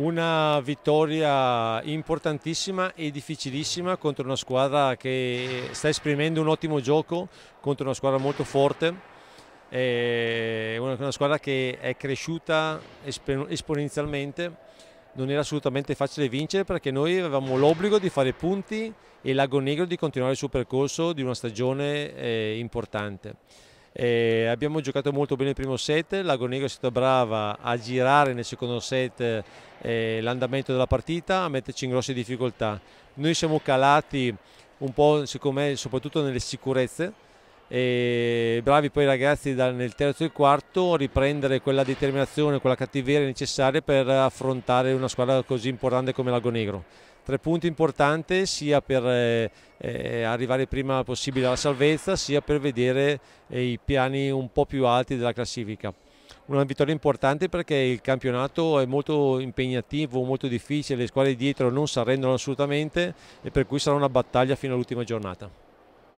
una vittoria importantissima e difficilissima contro una squadra che sta esprimendo un ottimo gioco, contro una squadra molto forte, una squadra che è cresciuta esponenzialmente. Non era assolutamente facile vincere perché noi avevamo l'obbligo di fare punti e Lago Negro di continuare il suo percorso di una stagione eh, importante. Eh, abbiamo giocato molto bene il primo set, Lagonego è stata brava a girare nel secondo set eh, l'andamento della partita, a metterci in grosse difficoltà. Noi siamo calati un po', secondo me, soprattutto nelle sicurezze. E bravi poi i ragazzi dal, nel terzo e quarto a riprendere quella determinazione, quella cattiveria necessaria per affrontare una squadra così importante come Lagonegro tre punti importanti sia per eh, eh, arrivare prima possibile alla salvezza sia per vedere eh, i piani un po' più alti della classifica. Una vittoria importante perché il campionato è molto impegnativo, molto difficile, le squadre dietro non si arrendono assolutamente e per cui sarà una battaglia fino all'ultima giornata.